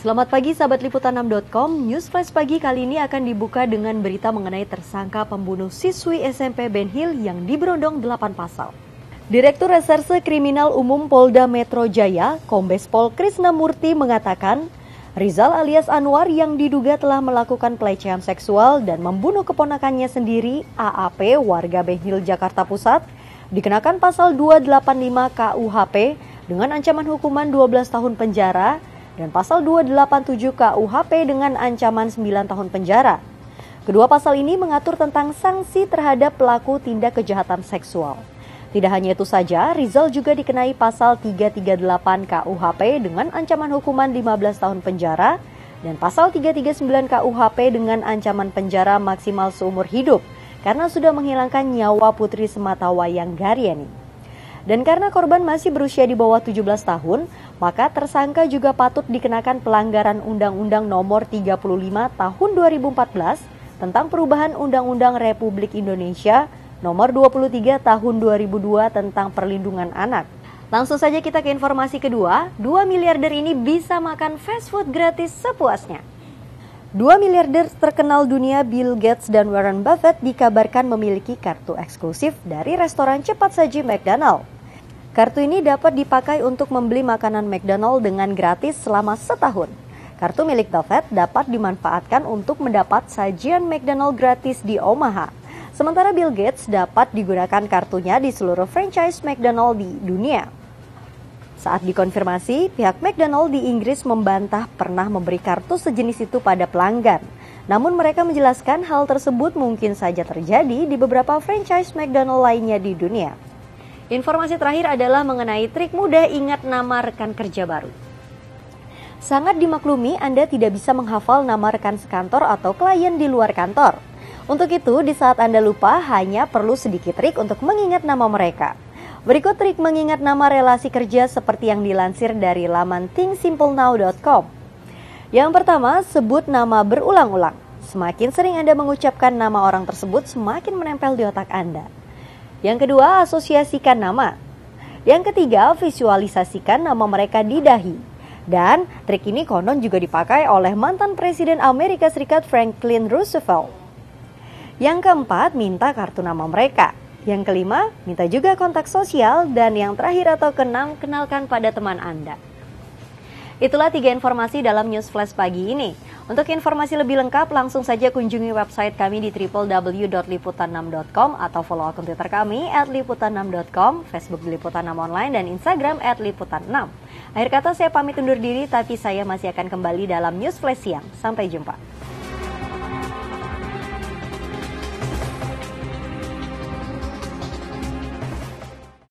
Selamat pagi sahabat liputan6.com. Newsflash pagi kali ini akan dibuka dengan berita mengenai tersangka pembunuh siswi SMP Ben Hill yang diberondong 8 pasal. Direktur Reserse Kriminal Umum Polda Metro Jaya, Kombes Pol Krisna Murti mengatakan, Rizal alias Anwar yang diduga telah melakukan pelecehan seksual dan membunuh keponakannya sendiri, AAP warga Ben Hill Jakarta Pusat, dikenakan pasal 285 KUHP dengan ancaman hukuman 12 tahun penjara dan pasal 287 KUHP dengan ancaman 9 tahun penjara. Kedua pasal ini mengatur tentang sanksi terhadap pelaku tindak kejahatan seksual. Tidak hanya itu saja, Rizal juga dikenai pasal 338 KUHP dengan ancaman hukuman 15 tahun penjara dan pasal 339 KUHP dengan ancaman penjara maksimal seumur hidup karena sudah menghilangkan nyawa putri Sematawayang wayang Garyani. Dan karena korban masih berusia di bawah 17 tahun, maka tersangka juga patut dikenakan pelanggaran Undang-Undang Nomor 35 Tahun 2014 tentang perubahan Undang-Undang Republik Indonesia Nomor 23 Tahun 2002 tentang perlindungan anak. Langsung saja kita ke informasi kedua, dua miliarder ini bisa makan fast food gratis sepuasnya. Dua miliarder terkenal dunia Bill Gates dan Warren Buffett dikabarkan memiliki kartu eksklusif dari restoran cepat saji McDonald. Kartu ini dapat dipakai untuk membeli makanan McDonald's dengan gratis selama setahun. Kartu milik Fed dapat dimanfaatkan untuk mendapat sajian McDonald's gratis di Omaha. Sementara Bill Gates dapat digunakan kartunya di seluruh franchise McDonald's di dunia. Saat dikonfirmasi, pihak McDonald's di Inggris membantah pernah memberi kartu sejenis itu pada pelanggan. Namun mereka menjelaskan hal tersebut mungkin saja terjadi di beberapa franchise McDonald's lainnya di dunia. Informasi terakhir adalah mengenai trik mudah ingat nama rekan kerja baru. Sangat dimaklumi Anda tidak bisa menghafal nama rekan sekantor atau klien di luar kantor. Untuk itu, di saat Anda lupa, hanya perlu sedikit trik untuk mengingat nama mereka. Berikut trik mengingat nama relasi kerja seperti yang dilansir dari laman thinksimplenow.com. Yang pertama, sebut nama berulang-ulang. Semakin sering Anda mengucapkan nama orang tersebut, semakin menempel di otak Anda. Yang kedua, asosiasikan nama. Yang ketiga, visualisasikan nama mereka di dahi. Dan trik ini konon juga dipakai oleh mantan Presiden Amerika Serikat Franklin Roosevelt. Yang keempat, minta kartu nama mereka. Yang kelima, minta juga kontak sosial. Dan yang terakhir atau keenam, kenalkan pada teman Anda. Itulah tiga informasi dalam News Flash pagi ini. Untuk informasi lebih lengkap, langsung saja kunjungi website kami di www.liputan6.com atau follow akun Twitter kami at liputan6.com, Facebook di Liputan 6 Online, dan Instagram at Liputan 6. Akhir kata saya pamit undur diri, tapi saya masih akan kembali dalam News Flash siang. Sampai jumpa.